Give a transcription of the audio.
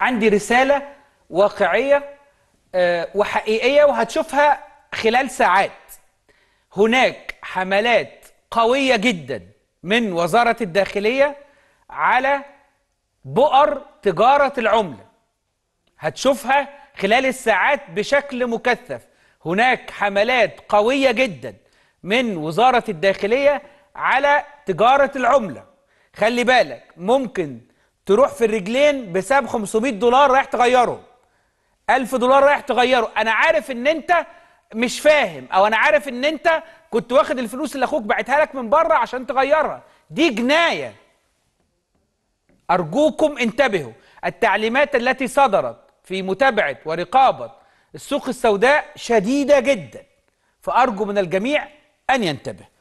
عندي رسالة واقعية آه، وحقيقية وهتشوفها خلال ساعات هناك حملات قوية جدا من وزارة الداخلية على بؤر تجارة العملة هتشوفها خلال الساعات بشكل مكثف هناك حملات قوية جدا من وزارة الداخلية على تجارة العملة خلي بالك ممكن تروح في الرجلين بسبب 500 دولار رايح تغيره 1000 دولار رايح تغيره انا عارف ان انت مش فاهم او انا عارف ان انت كنت واخد الفلوس اللي اخوك بعتها لك من بره عشان تغيرها دي جنايه ارجوكم انتبهوا التعليمات التي صدرت في متابعه ورقابه السوق السوداء شديده جدا فارجو من الجميع ان ينتبه